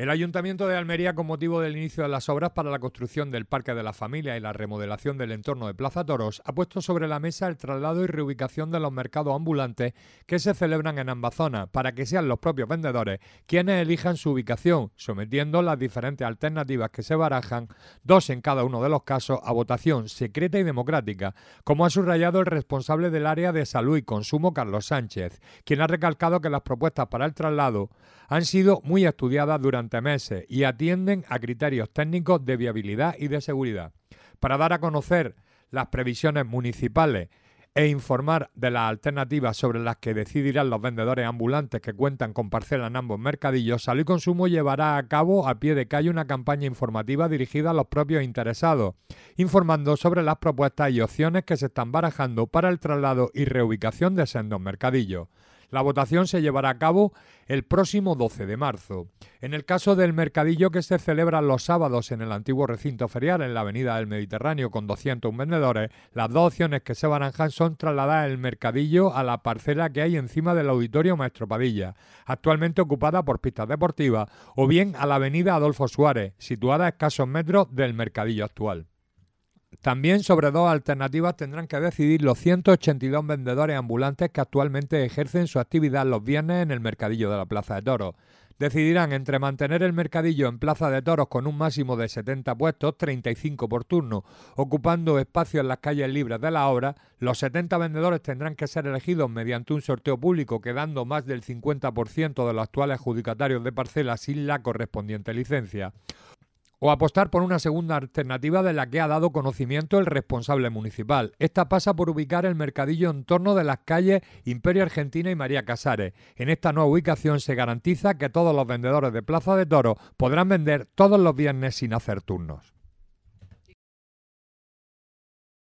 El Ayuntamiento de Almería, con motivo del inicio de las obras para la construcción del Parque de la Familia y la remodelación del entorno de Plaza Toros, ha puesto sobre la mesa el traslado y reubicación de los mercados ambulantes que se celebran en ambas zonas, para que sean los propios vendedores quienes elijan su ubicación, sometiendo las diferentes alternativas que se barajan, dos en cada uno de los casos, a votación secreta y democrática, como ha subrayado el responsable del área de salud y consumo, Carlos Sánchez, quien ha recalcado que las propuestas para el traslado han sido muy estudiadas durante meses y atienden a criterios técnicos de viabilidad y de seguridad. Para dar a conocer las previsiones municipales e informar de las alternativas sobre las que decidirán los vendedores ambulantes que cuentan con parcela en ambos mercadillos, Salud y Consumo llevará a cabo a pie de calle una campaña informativa dirigida a los propios interesados, informando sobre las propuestas y opciones que se están barajando para el traslado y reubicación de sendos mercadillos. La votación se llevará a cabo el próximo 12 de marzo. En el caso del mercadillo que se celebra los sábados en el antiguo recinto ferial en la Avenida del Mediterráneo con 201 vendedores, las dos opciones que se barajan son trasladar el mercadillo a la parcela que hay encima del auditorio Maestro Padilla, actualmente ocupada por pistas deportivas, o bien a la Avenida Adolfo Suárez, situada a escasos metros del mercadillo actual. También sobre dos alternativas tendrán que decidir los 182 vendedores ambulantes que actualmente ejercen su actividad los viernes en el mercadillo de la Plaza de Toros. Decidirán entre mantener el mercadillo en Plaza de Toros con un máximo de 70 puestos, 35 por turno, ocupando espacio en las calles libres de la obra, los 70 vendedores tendrán que ser elegidos mediante un sorteo público, quedando más del 50% de los actuales adjudicatarios de parcelas sin la correspondiente licencia o apostar por una segunda alternativa de la que ha dado conocimiento el responsable municipal. Esta pasa por ubicar el mercadillo en torno de las calles Imperio Argentina y María Casares. En esta nueva ubicación se garantiza que todos los vendedores de Plaza de Toro podrán vender todos los viernes sin hacer turnos.